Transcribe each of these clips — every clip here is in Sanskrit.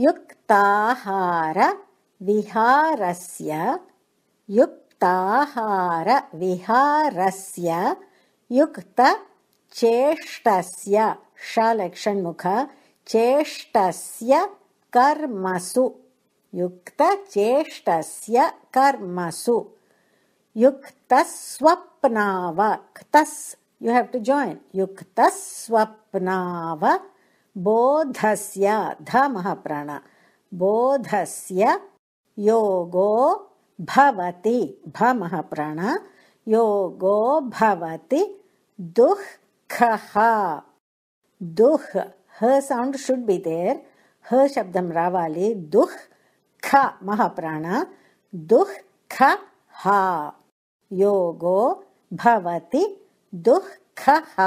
युक्ताहार विहारस्य युक्ताहार विहारस्य चेष्टस्य कर्मसु युक्तचेष्टस्य कर्मसु हेव् टु जायन् युक्तस्वप्नावक् बोधस्य ध महाप्राण बोधस्य योगो भवति भ महाप्राण योगो भवति दुःखः दुः ह साउंड शुड बी देयर ह शब्दं रावाली दुः ख महाप्राण दुः ख ह योगो भवति दुःखः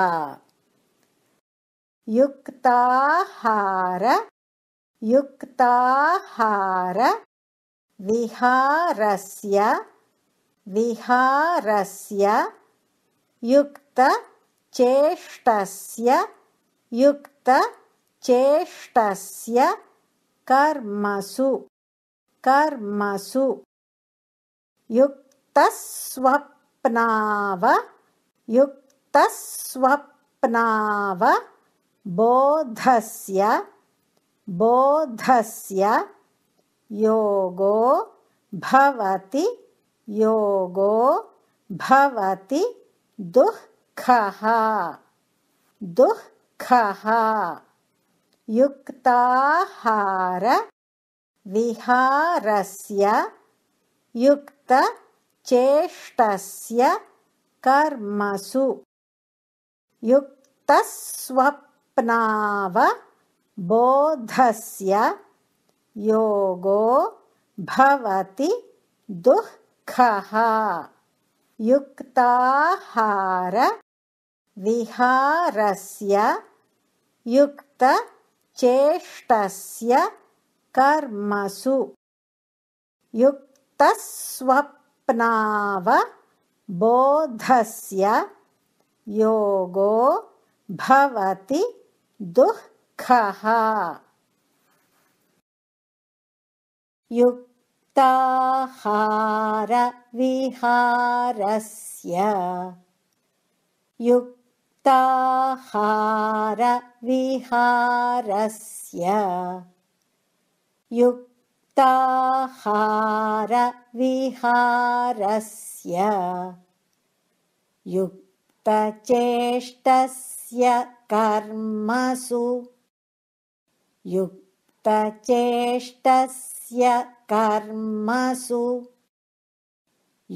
युक्ताहार युक्ताहार विहारस्य विहारस्य युक्तचेष्टस्य युक्तचेष्टस्य कर्मसु कर्मसु युक्तस्वप्नाव युक्तस्वप्नाव बोधस्य बोधस्य योगो भवति योगो भवति दुःखः दुःखः युक्ताहार विहारस्य युक्तचेष्टस्य कर्मसु युक्तस्वप् प्नाव बोधस्य योगो भवति दुःखः युक्ताहार विहारस्य युक्तचेष्टस्य कर्मसु युक्तस्वप्नाव बोधस्य योगो भवति दुःखः युक्ताहारविहारस्य युक्ताहारविहारस्य युक्ताहारविहारस्य युक्तचेष्ट कर्मसु युक्तचेष्टस्य कर्मसु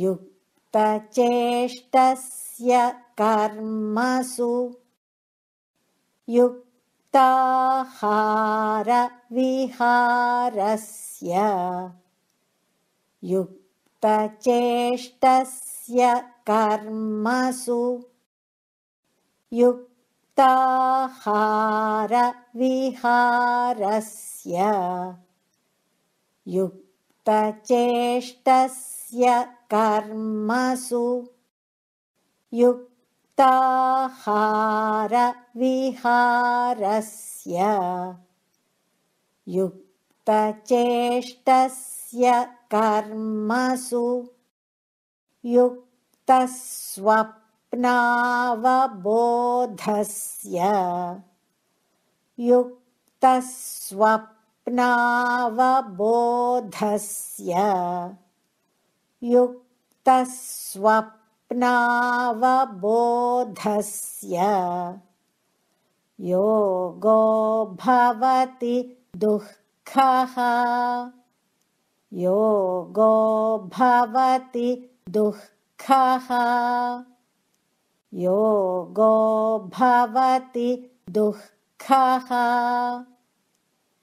युक्तचेष्टस्य कर्मसु युक्ताहारविहारस्य युक्तचेष्टस्य कर्मसु हारविहारस्य युक्तचेष्टस्य कर्मसु युक्ताहारविहारस्य युक्तचेष्टस्य कर्मसु युक्तस्वप् स्वप्नावबोधस्य युक्तस्वप्नावबोधस्य युक्तस्वप्नावबोधस्य योगो भवति दुःखः योगो भवति दुःखः योगो भवति दुःखः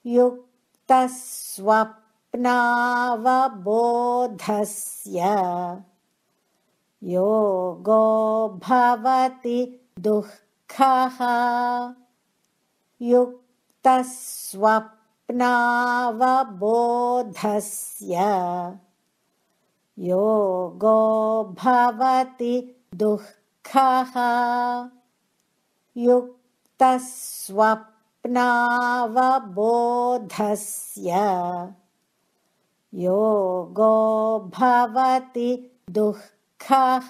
युक्तस्वप्नावबोधस्य योगो भवति दुःखः युक्तस्वप्नावबोधस्य योगो भवति दुःख युक्तः युक्तस्वप्नावबोधस्य योगो भवति दुःखः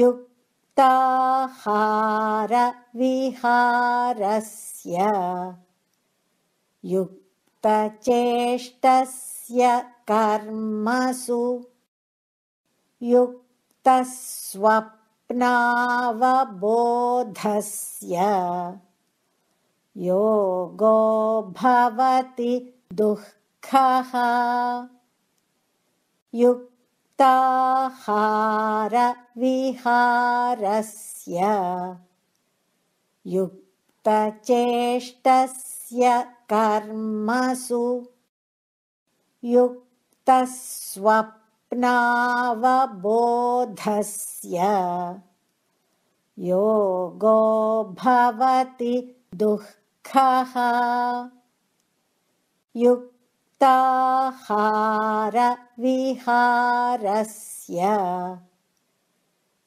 युक्ताहारविहारस्य युक्तचेष्टस्य कर्मसु तस्वप्नावबोधस्य योगो भवति दुःखः युक्ताहारविहारस्य युक्तचेष्टस्य कर्मसु युक्त स्वप्नावबोधस्य योगो भवति दुःखः युक्ताहारविहारस्य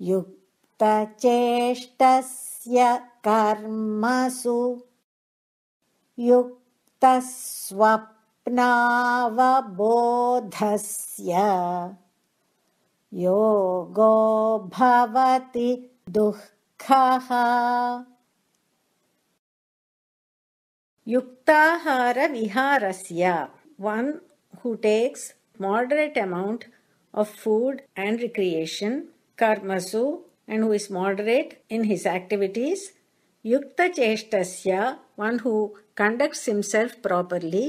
युक्तचेष्टस्य कर्मसु युक्तस्वप् स्वप्नावबोधस्य योगो भवति दुःखः युक्ताहारविहारस्य one who takes moderate amount of food and recreation karmasu and who is moderate in his activities yukta cheshtasya one who conducts himself properly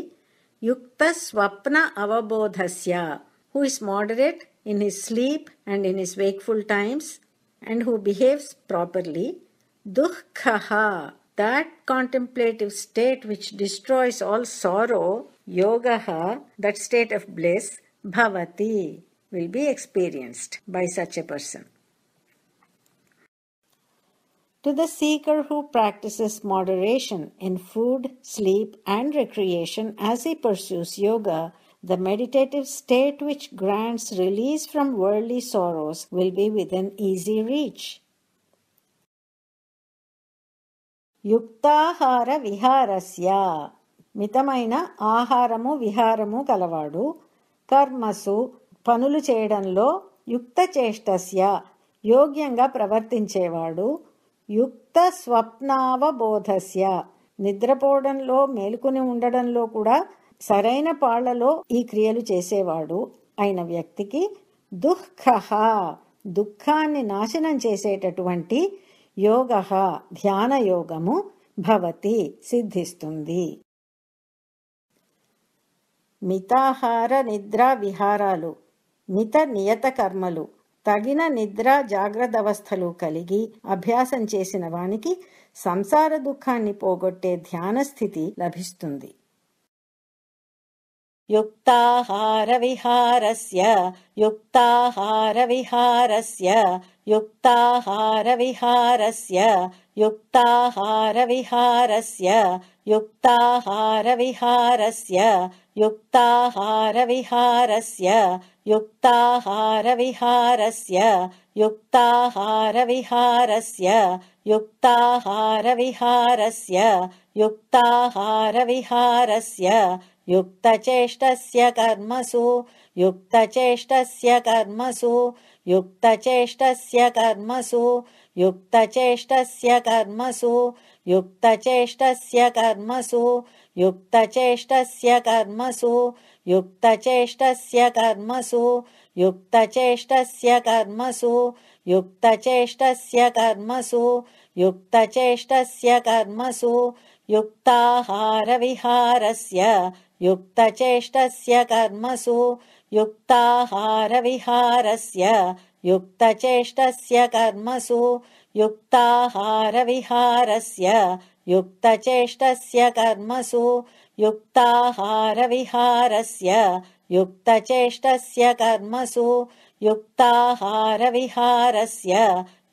Yukta Swapna Avabodhasya, who is moderate in his sleep and in his wakeful times, and who behaves properly. Dukkhaha, that contemplative state which destroys all sorrow, yogaha, that state of bliss, bhavati, will be experienced by such a person. to the seeker who practices moderation in food, sleep, and recreation as he pursues yoga, the meditative state which grants release from worldly sorrows will be within easy reach. యుక్తాహార విహారస్య మితమైన ఆహారము విహారము కలవాడు కర్మసు పనులు చేయడంలో యుక్త చేష్టస్య యోగ్యంగా ప్రవర్తించేవాడు యుక్త స్వప్నావబోధస్య నిద్రపోవడంలో మేలుకుని ఉండడంలో కూడా సరైన పాళ్లలో ఈ క్రియలు చేసేవాడు అయిన వ్యక్తికి దుఃఖ దుఃఖాన్ని నాశనం చేసేటటువంటి యోగ ధ్యాన యోగము భవతి సిద్ధిస్తుంది మితాహార నిద్రా విహారాలు మిత నియత కర్మలు తగిన నిద్ర జాగ్రత్త అవస్థలు కలిగి అభ్యాసం చేసిన వానికి సంసార దుఃఖాన్ని పోగొట్టే ధ్యాన స్థితి లభిస్తుంది युक्ताहारविहारस्य युक्ताहारविहारस्य युक्ताहारविहारस्य युक्ताहारविहारस्य युक्ताहारविहारस्य युक्ताहारविहारस्य युक्ताहारविहारस्य युक्ताहारविहारस्य युक्ताहारविहारस्य युक्ताहारविहारस्य युक्तचेष्टस्य कर्मसु युक्तचेष्टस्य कर्मसु युक्तचेष्टस्य कर्मसु युक्तचेष्टस्य कर्मसु युक्तचेष्टस्य कर्मसु युक्तचेष्टस्य कर्मसु युक्तचेष्टस्य कर्मसु युक्तचेष्टस्य कर्मसु युक्तचेष्टस्य कर्मसु युक्तचेष्टस्य कर्मसु युक्ताहारविहारस्य युक्तचेष्टस्य कर्मसु युक्ताहारविहारस्य युक्तचेष्टस्य कर्मसु युक्ताहारविहारस्य युक्तचेष्टस्य कर्मसु युक्ताहारविहारस्य युक्तचेष्टस्य कर्मसु युक्ताहारविहारस्य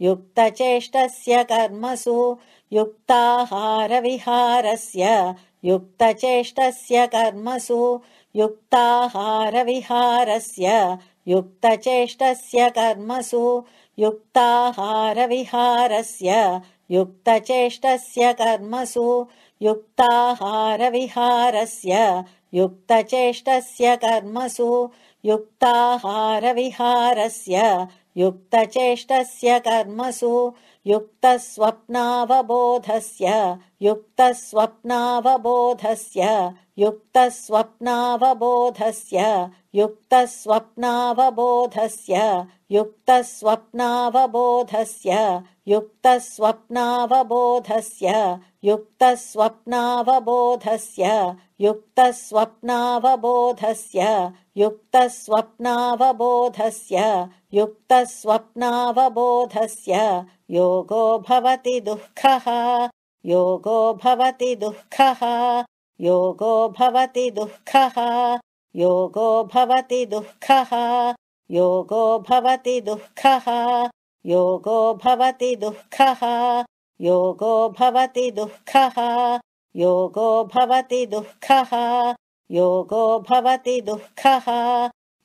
युक्तचेष्टस्य कर्मसु युक्ताहारविहारस्य युक्तचेष्टस्य कर्मसु युक्ताहारविहारस्य युक्तचेष्टस्य कर्मसु युक्ताहारविहारस्य युक्तचेष्टस्य कर्मसु युक्ताहारविहारस्य युक्तचेष्टस्य कर्मसु युक्ताहारविहारस्य युक्तचेष्टस्य कर्मसु युक्तस्वप्नावबोधस्य युक्तस्वप्नावबोधस्य युक्तस्वप्नावबोधस्य युक्तस्वप्नावबोधस्य युक्तस्वप्नावबोधस्य युक्तस्वप्नावबोधस्य युक्तस्वप्नावबोधस्य युक्तस्वप्नावबोधस्य युक्तस्वप्नावबोधस्य युक्तस्वप्नावबोधस्य योगो भवति दुःखः योगो भवति दुःखः योगो भवति दुःखः योगो भवति दुःखः योगो भवति दुःखः योगो भवति दुःखः योगो भवति दुःखः योगो भवति दुःखः योगो भवति दुःखः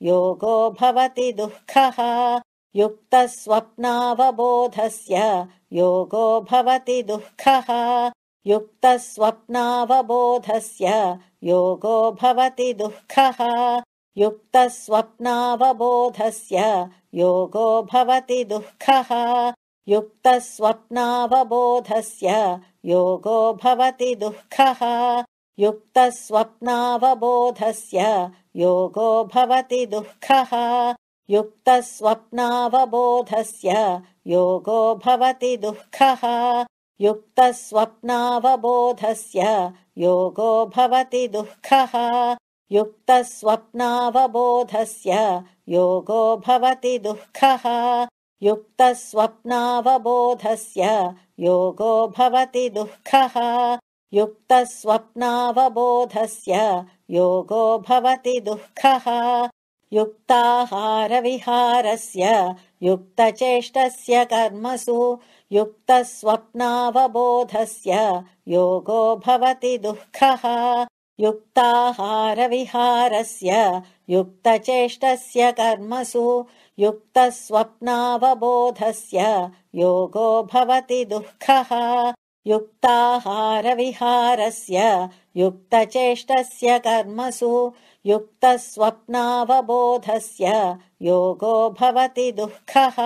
योगो भवति दुःखः युक्तस्वप्नावबोधस्य योगो भवति दुःखः युक्तस्वप्नावबोधस्य योगो भवति दुःखः युक्तस्वप्नावबोधस्य योगो भवति दुःखः युक्तस्वप्नावबोधस्य योगो भवति दुःखः युक्तस्वप्नावबोधस्य योगो भवति दुःखः युक्तस्वप्नावबोधस्य योगो भवति दुःखः युक्तस्वप्नावबोधस्य योगो भवति दुःखः युक्तस्वप्नावबोधस्य योगो भवति दुःखः युक्तस्वप्नावबोधस्य योगो भवति दुःखः युक्तस्वप्नावबोधस्य योगो भवति दुःखः युक्ताहारविहारस्य युक्तचेष्टस्य कर्मसु युक्तस्वप्नावबोधस्य योगो भवति दुःखः युक्ताहारविहारस्य युक्तचेष्टस्य कर्मसु युक्तस्वप्नावबोधस्य योगो भवति दुःखः युक्ताहारविहारस्य युक्तचेष्टस्य कर्मसु युक्तस्वप्नावबोधस्य योगो भवति दुःखः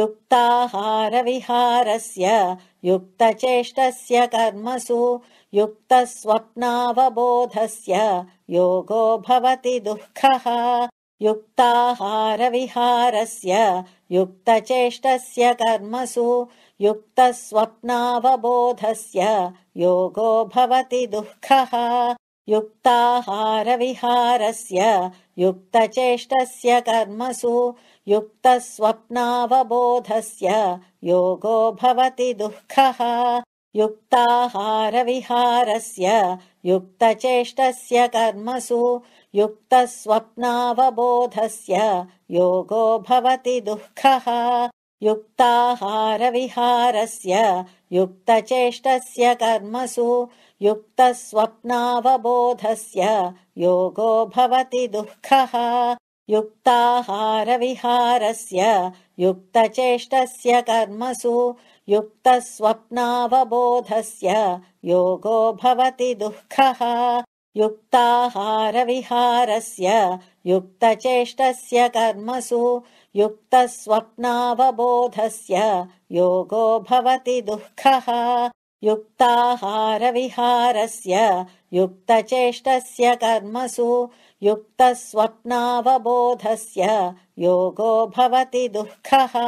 युक्ताहारविहारस्य युक्तचेष्टस्य कर्मसु युक्तस्वप्नावबोधस्य योगो भवति दुःखः युक्ताहारविहारस्य युक्तचेष्टस्य कर्मसु युक्तस्वप्नावबोधस्य योगो भवति दुःखः युक्ताहारविहारस्य युक्तचेष्टस्य कर्मसु युक्तस्वप्नावबोधस्य योगो भवति दुःखः युक्ताहारविहारस्य युक्तचेष्टस्य कर्मसु युक्तस्वप्नावबोधस्य योगो भवति दुःखः युक्ताहारविहारस्य युक्तचेष्टस्य कर्मसु युक्तस्वप्नावबोधस्य योगो भवति दुःखः युक्ताहारविहारस्य युक्तचेष्टस्य कर्मसु युक्तस्वप्नावबोधस्य योगो भवति दुःखः युक्ताहारविहारस्य युक्तचेष्टस्य कर्मसु युक्तस्वप्नावबोधस्य योगो भवति दुःखः युक्ताहारविहारस्य युक्तचेष्टस्य कर्मसु युक्तस्वप्नावबोधस्य योगो भवति दुःखः